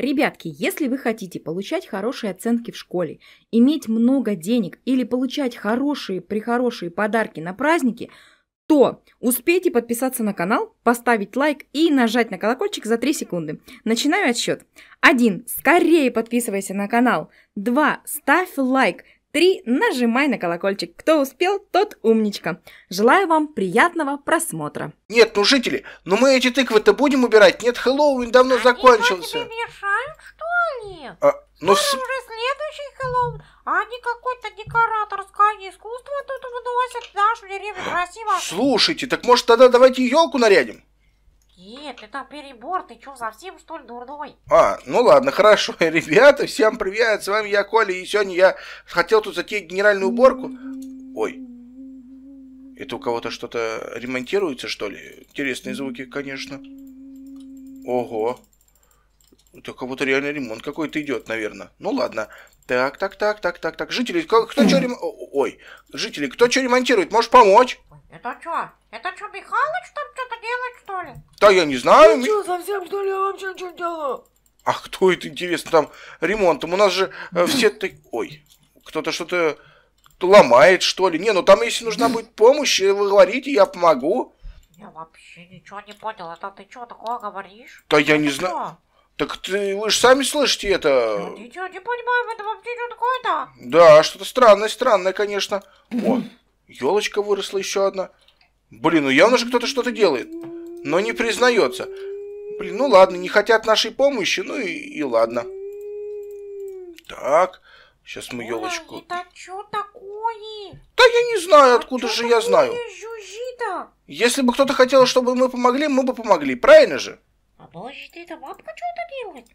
Ребятки, если вы хотите получать хорошие оценки в школе, иметь много денег или получать хорошие прихорошие подарки на праздники, то успейте подписаться на канал, поставить лайк и нажать на колокольчик за 3 секунды. Начинаю отсчет. 1. Скорее подписывайся на канал. 2. Ставь лайк три нажимай на колокольчик. Кто успел, тот умничка. Желаю вам приятного просмотра. Нет, ну жители, ну мы эти тыквы-то будем убирать. Нет, Хэллоуин давно а закончился. Они тебе мешают, что они? А, но... Скоро ну, с... уже следующий Хэллоуин, а они какой-то декораторское искусство тут выносят нашу деревню красиво. Слушайте, так может тогда давайте елку нарядим? Нет, это перебор, ты чё, совсем что ли дурной? А, ну ладно, хорошо, ребята, всем привет, с вами я, Коля, и сегодня я хотел тут затеять генеральную уборку. Ой, это у кого-то что-то ремонтируется, что ли? Интересные звуки, конечно. Ого, это как будто реально ремонт какой-то идет, наверное. Ну ладно. Так, так, так, так, так, так. Жители, кто что ремонт... Ой, жители, кто что ремонтирует? Можешь помочь? Это что? Это что, Михалыч там что-то делает, что ли? Да я не знаю. Ты что, совсем что ли? Я вообще что делаю? А кто это, интересно, там ремонтом? У нас же э, все ты... Ой, кто-то что-то ломает, что ли. Не, ну там, если нужна будет помощь, э, вы говорите, я помогу. Я вообще ничего не понял. Это ты что такое говоришь? Да я это не знаю. Так ты, вы же сами слышите это. Я не понимаю, это вообще что такое-то? Да, что-то странное, странное, конечно. О, елочка выросла еще одна. Блин, ну явно же кто-то что-то делает, но не признается. Блин, ну ладно, не хотят нашей помощи, ну и, и ладно. Так, сейчас мы елочку. Это что такое? Да я не знаю, а откуда а же я знаю. Если бы кто-то хотел, чтобы мы помогли, мы бы помогли, правильно же? А может это бабка что-то делает?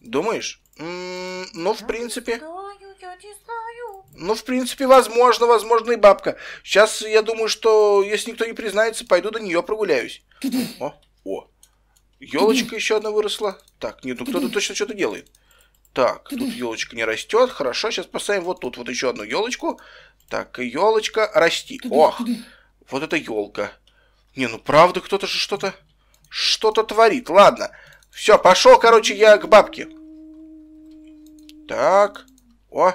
Думаешь? М м-м, -м, ну, в принципе... я не знаю. Ну, в принципе, возможно, возможно и бабка. Сейчас я думаю, что если никто не признается, пойду до нее прогуляюсь. О, о. Елочка еще одна выросла. Так, нет, ну кто-то точно что-то делает. Так, тут елочка не растет. Хорошо, сейчас поставим вот тут вот еще одну елочку. Так, елочка, расти. Ох, вот это елка. Не, ну правда, кто-то же что-то что-то творит. Ладно. Все, пошел, короче, я к бабке. Так. О.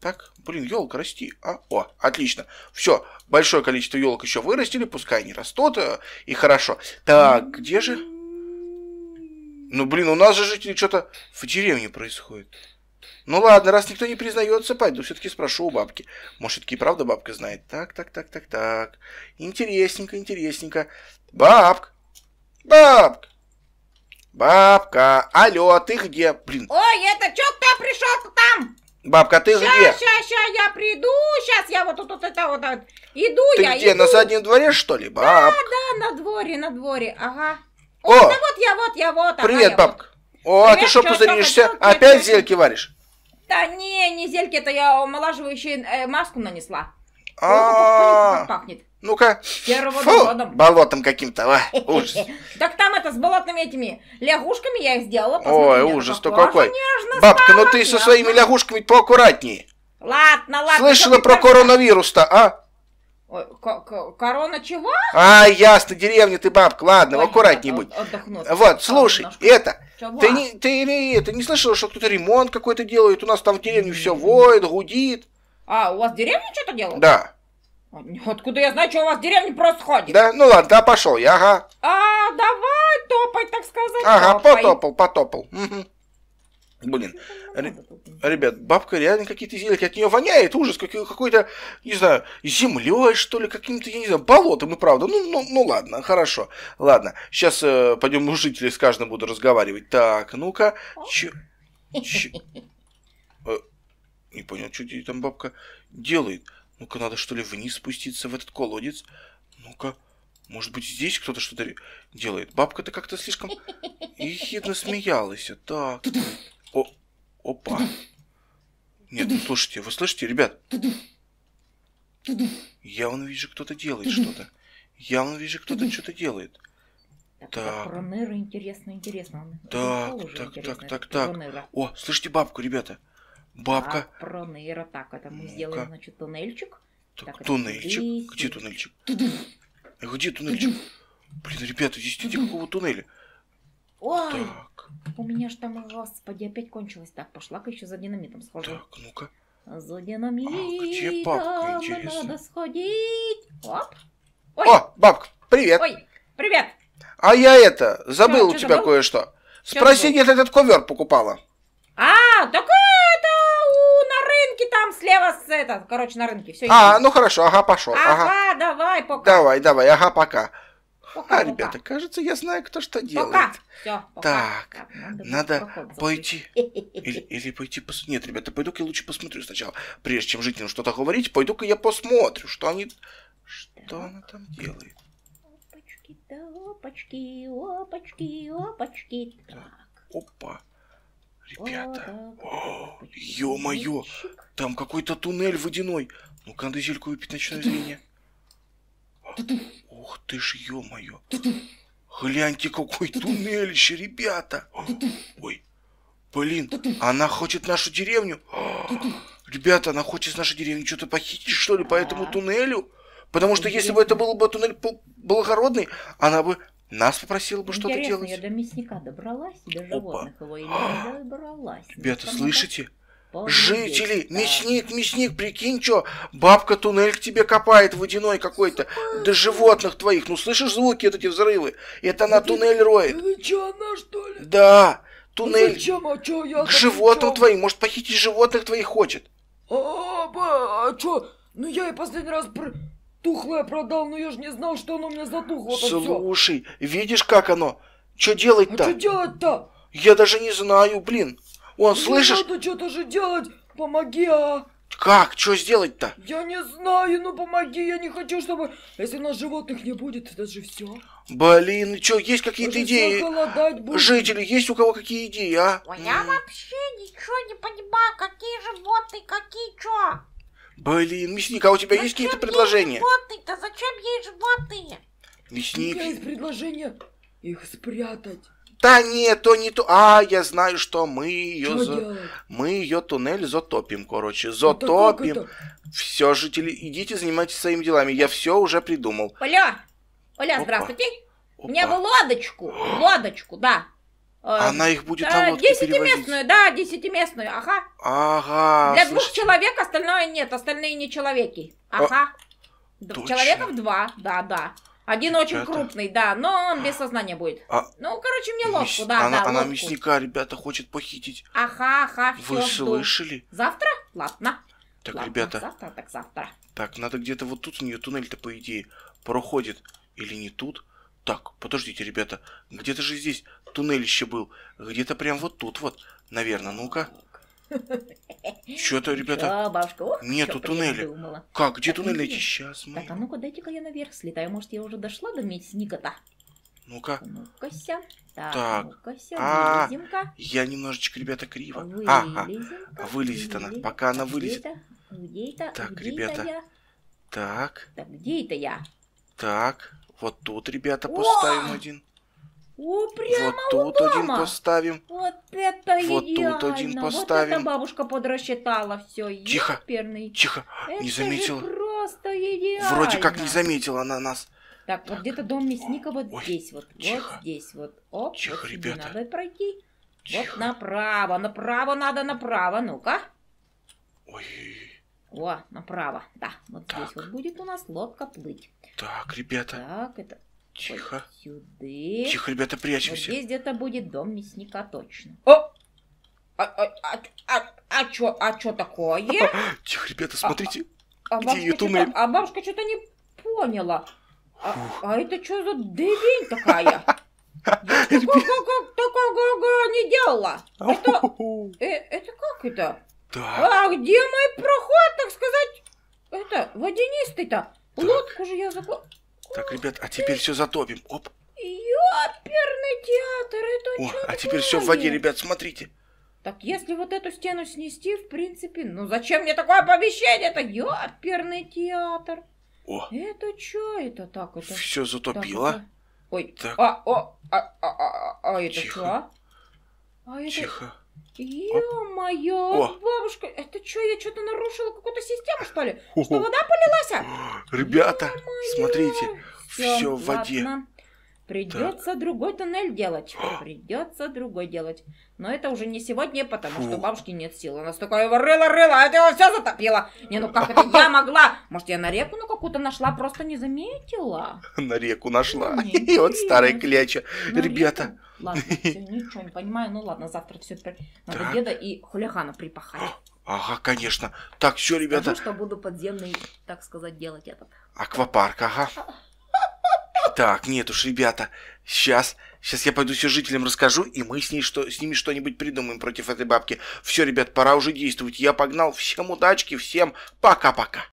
Так. Блин, елка, расти. А, о, отлично. Все, большое количество елок еще вырастили, пускай они растут, э, и хорошо. Так, где же? Ну, блин, у нас же жители что-то в деревне происходит. Ну ладно, раз никто не признается, пойду все-таки спрошу у бабки. Может, все-таки правда бабка знает? Так, так, так, так, так. Интересненько, интересненько. Бабка, Бабка! Бабка! Алло, а ты где? Блин. Ой, это чё кто пришел-то там? Бабка, а ты ща, где? Сейчас, сейчас я приду, сейчас я вот тут вот, это вот, вот. Иду ты я, где, иду. на заднем дворе, что ли, бабка? Да, да, на дворе, на дворе, ага. О, О да вот я, вот я, вот. Привет, ага, бабка. Вот. О, привет, а ты что пузыришься? Опять зельки варишь? Да не, не зельки, это я омолаживающую э, маску нанесла. А, пахнет. Ну-ка. Фу, болотом каким-то, а, ужас. Так там это, с болотными этими лягушками я их сделала. Ой, ужас-то ну какой. Бабка, ну ты со своими лягушками поаккуратнее. Ладно, ладно. Слышала про коронавирус-то, а? Корона чего? А, ясно, деревня ты, бабка, ладно, Ой, аккуратней будь. Вот, слушай, это, чего? ты не, ты, это, не слышала, что кто-то ремонт какой-то делает, у нас там в деревне все воет, гудит. А у вас деревня что-то делает? Да. А, ну, откуда я знаю, что у вас в деревне происходит? Да, ну ладно, да, пошел я, ага. А, давай топать так сказать. Ага, топай. потопал, потопал. Угу. Блин, ребят, бабка реально какие-то зелья, от нее воняет ужас, как, какой-то, не знаю, землей, что ли, каким-то, я не знаю, болотом и правда. Ну, ну, ну ладно, хорошо, ладно. Сейчас э, пойдем у жителей с каждым буду разговаривать. Так, ну-ка, че... че... Не понял, что тебе там бабка делает. Ну-ка, надо что ли вниз спуститься в этот колодец? Ну-ка, может быть, здесь кто-то что-то делает? Бабка-то как-то слишком ехидно смеялась. А так. О, опа. Нет, ну слушайте, вы слышите, ребят? Я Явно вижу, кто-то делает что-то. Я Явно вижу, кто-то что-то делает. Так, Так, так, так, так, так. О, слышите бабку, ребята. Бабка. А про так, Это мы ну сделаем, значит, туннельчик. Так, так туннельчик? Здесь... Где туннельчик? А где туннельчик? Блин, ребята, здесь нет никакого туннеля. Ой, так. у меня ж там, господи, опять кончилось. Так, пошла-ка еще за динамитом схожу. Так, ну-ка. За динамитом а, где папка, интересно? надо сходить. Оп. Ой. О, бабка, привет. Ой, привет. А я это, забыл что, у что тебя кое-что. Спроси, где ты этот ковер покупала. А, такой нас это, короче, на рынке. Все, а, ну хорошо, ага, пошел. Ага, ага, давай, пока. Давай, давай, ага, пока. Пока, а, пока. ребята, кажется, я знаю, кто что делает. Пока. Все, пока. Так, надо, надо пойти. Или, или пойти посмотреть. Нет, ребята, пойду-ка я лучше посмотрю сначала. Прежде чем жителям что-то говорить, пойду-ка я посмотрю, что они... Что так. она там делает? Опачки, да, опачки, опачки, опачки. Так, опа. Ребята, ё-моё, там какой-то туннель водяной. Ну-ка, надо зельку выпить ночное зрение. Ух ты ж, ё-моё. Гляньте, какой туннелище, ребята. Ой, блин, она хочет нашу деревню. Ребята, она хочет нашу деревню что-то похитить, что ли, по этому а. туннелю? Потому что если бы это был бы туннель благородный, она бы нас попросила бы ну, что-то делать. я до мясника добралась, до животных его или не добралась. Ну, Ребята, Потому слышите? Жители, мясник, мясник, прикинь, чё, бабка туннель к тебе копает водяной какой-то, до животных твоих, ну слышишь звуки, вот эти взрывы, это она туннель роет. Чё, она что ли? Да, туннель ну, зачем, а чё, я к животным твоим, может похитить животных твоих хочет. А, а, а чё, ну я и последний раз тухлое продал, но ну, я же не знал, что оно у меня затухло. Слушай, все. видишь, как оно? Что делать-то? А что делать-то? Я даже не знаю, блин. Он, не слышишь? Надо что-то же делать. Помоги, а. Как? Что сделать-то? Я не знаю, ну помоги, я не хочу, чтобы... Если у нас животных не будет, это же все. Блин, что, есть какие-то идеи? Жители, есть у кого какие идеи, а? Ой, я вообще ничего не понимаю, какие животные, какие что? Блин, Мясник, а у тебя зачем есть какие-то предложения? Животные-то? Зачем ей животные? Мясник. У меня есть предложение их спрятать. Да нет, то не то. А, я знаю, что мы ее, за... мы ее туннель затопим, короче. Затопим. Все, жители, идите занимайтесь своими делами. Я все уже придумал. Оля, Оля, Опа. здравствуйте. Опа. Мне бы лодочку, лодочку, да. Э, она их будет на лодке Десятиместную, да, десятиместную, ага. Ага. Для слушайте. двух человек, остальное нет, остальные не человеки. Э, ага. А, Человеков два, да, да. Один очень крупный, да, но он без сознания будет. А... Ну, короче, мне лодку, Мяс... да, она, да, Она лодку. мясника, ребята, хочет похитить. Ага, ага, все. Вы слышали? Завтра? Ладно. Так, Ладно, ребята. Завтра, так завтра. Так, надо где-то вот тут у нее туннель-то, по идее, проходит. Или не тут? Так, подождите, ребята, где-то же здесь туннель еще был. Где-то прям вот тут вот, наверное. Ну-ка. Что это, ребята? бабушка? Нету туннеля. Как? Где ну, туннель найти? Сейчас мы... Так, а ну-ка, дайте-ка я наверх слетаю. Может, я уже дошла до мясника-то? Ну-ка. Ну-ка, Так, так. а Я немножечко, ребята, криво. Ага. А вылезет она. Пока она вылезет. Где это? Так, ребята. Так. Так, где это я? Так. Вот тут, ребята, поставим О! один. О, прямо вот тут дома. один поставим. Вот это вот Тут один поставим. Вот это бабушка подрасчитала все. Тихо, Еперный. тихо, это не заметила. просто идеально. Вроде как не заметила она нас. Так, так. вот где-то дом мясника вот Ой, здесь вот. Тихо. Вот здесь вот. Оп, тихо, вот ребята. надо пройти. Тихо. Вот направо, направо надо, направо. Ну-ка. Ой, о, направо. Да, вот так. здесь вот будет у нас лодка плыть. Так, ребята. Так, это... Тихо. Вот сюда. Тихо, ребята, прячемся. Вот здесь где-то будет дом мясника точно. О! А, а, а, а, а чё, а такое? Тихо, ребята, а, смотрите, а, а где ее туннель. А бабушка что-то не поняла. А, а это что за дырень такая? Такого не делала. Это, э, как это? А где мой проход, это? Водянистый-то. Лодку же я закон... Так, ребят, а теперь все затопим. Оп. Ёперный театр, это О, а теперь все в воде, ребят, смотрите. Так если вот эту стену снести, в принципе, ну зачем мне такое помещение? Это ёперный театр. О. Это что это так? Это... Все затопило. Так, это... Ой, так. а, о, а, а, а, а, а это что? А? а это... Тихо. Ё-моё, бабушка, это что, я что-то нарушила какую-то систему, что ли? Что, вода полилась? Ребята, смотрите, все в воде. Ладно. Придется так. другой тоннель делать. Придется другой делать. Но это уже не сегодня, потому Фу. что бабушки нет сил. Она столько такая рыла-рыла, это а его все затопило. Не, ну как это я могла? Может, я на реку ну какую-то нашла, просто не заметила. На реку нашла. Ну, и вот старая кляча. Ребята. Ладно, все, ничего не понимаю. Ну ладно, завтра все надо так. деда и хулихана припахать. Ага, конечно. Так, все, ребята. Потому что буду подземный, так сказать, делать этот. Аквапарк, ага. Так, нет уж, ребята, сейчас, сейчас я пойду все жителям расскажу, и мы с, ней что, с ними что-нибудь придумаем против этой бабки. Все, ребят, пора уже действовать. Я погнал. Всем удачки, всем пока-пока.